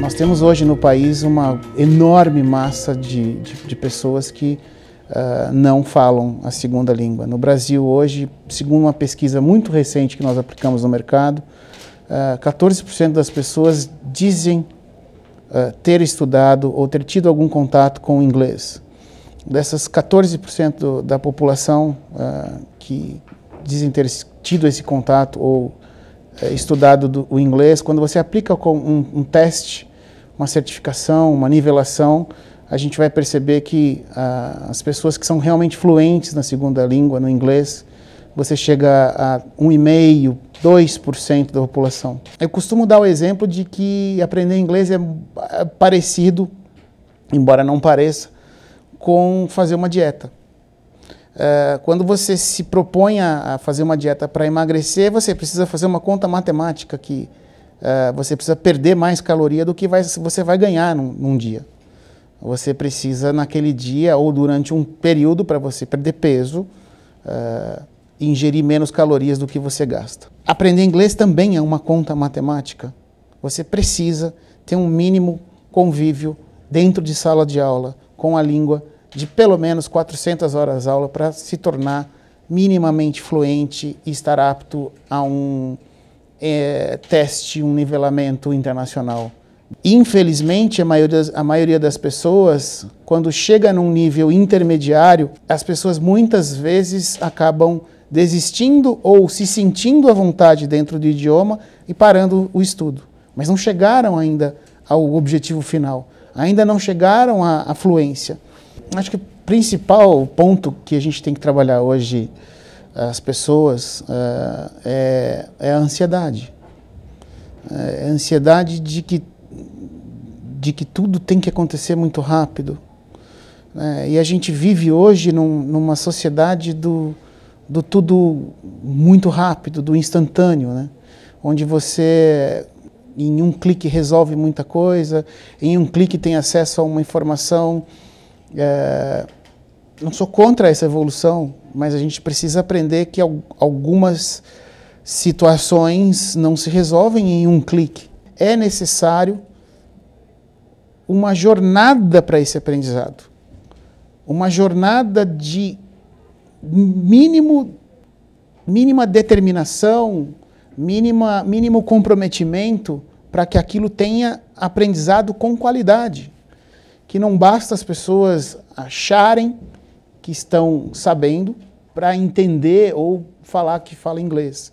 Nós temos hoje no país uma enorme massa de, de, de pessoas que Uh, não falam a segunda língua. No Brasil, hoje, segundo uma pesquisa muito recente que nós aplicamos no mercado, uh, ah, 14% das pessoas dizem uh, ter estudado ou ter tido algum contato com o inglês dessas 14% da população uh, que dizem ter tido esse contato ou uh, estudado do, o inglês, quando você aplica com um, um, teste, uma certificação, uma nivelação, a gente vai perceber que uh, as pessoas que são realmente fluentes na segunda língua, no inglês, você chega a 1,5%, 2% da população. Eu costumo dar o exemplo de que aprender inglês é, é parecido, embora não pareça, com fazer uma dieta. É, quando você se propõe a, fazer uma dieta para emagrecer, você precisa fazer uma conta matemática que é, você precisa perder mais caloria do que vai, você vai ganhar num, num, dia. Você precisa, naquele dia ou durante um período, para você perder peso, uh, ingerir menos calorias do que você gasta. Aprender inglês também é uma conta matemática. Você precisa ter um mínimo convívio dentro de sala de aula com a língua de pelo menos 400 horas aula para se tornar minimamente fluente e estar apto a um é, teste, um nivelamento internacional. Infelizmente, a maioria, a maioria das pessoas, quando chega num nível intermediário, as pessoas muitas vezes acabam desistindo ou se sentindo à vontade dentro do idioma e parando o estudo. Mas não chegaram ainda ao objetivo final, ainda não chegaram à, à fluência acho que o principal ponto que a gente tem que trabalhar hoje eh, as pessoas uh, é, é, a ansiedade. Eh, é a ansiedade de que, de que tudo tem que acontecer muito rápido. Né? e a gente vive hoje num, numa sociedade do, do tudo muito rápido, do instantâneo, né? onde você em um clique resolve muita coisa, em um clique tem acesso a uma informação é, não sou contra essa evolução, mas a gente precisa aprender que algumas situações não se resolvem em um clique. É necessário uma jornada para esse aprendizado, uma jornada de mínimo, mínima determinação, mínima, mínimo comprometimento para que aquilo tenha aprendizado com qualidade que não basta as pessoas acharem que estão sabendo para entender ou falar que fala inglês.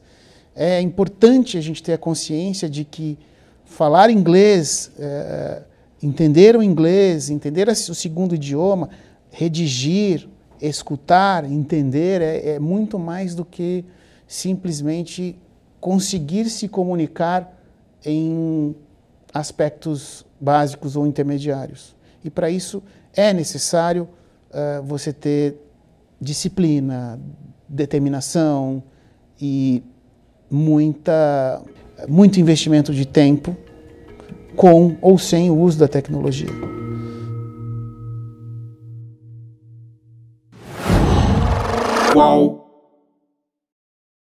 É importante a gente ter a consciência de que falar inglês, é, entender o inglês, entender o segundo idioma, redigir, escutar, entender é, é muito mais do que simplesmente conseguir se comunicar em aspectos básicos ou intermediários. E para isso é necessário uh, você ter disciplina, determinação e muita, muito investimento de tempo com ou sem o uso da tecnologia. Qual